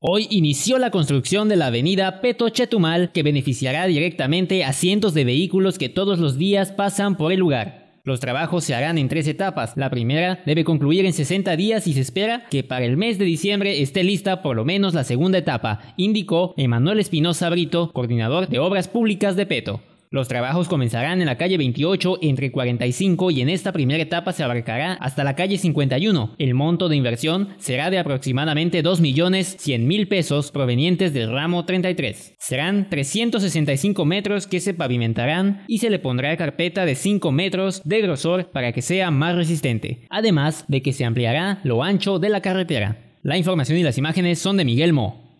Hoy inició la construcción de la avenida Peto Chetumal que beneficiará directamente a cientos de vehículos que todos los días pasan por el lugar. Los trabajos se harán en tres etapas. La primera debe concluir en 60 días y se espera que para el mes de diciembre esté lista por lo menos la segunda etapa, indicó Emanuel Espinosa Brito, coordinador de Obras Públicas de Peto. Los trabajos comenzarán en la calle 28 entre 45 y en esta primera etapa se abarcará hasta la calle 51. El monto de inversión será de aproximadamente 2.100.000 pesos provenientes del ramo 33. Serán 365 metros que se pavimentarán y se le pondrá carpeta de 5 metros de grosor para que sea más resistente, además de que se ampliará lo ancho de la carretera. La información y las imágenes son de Miguel Mo.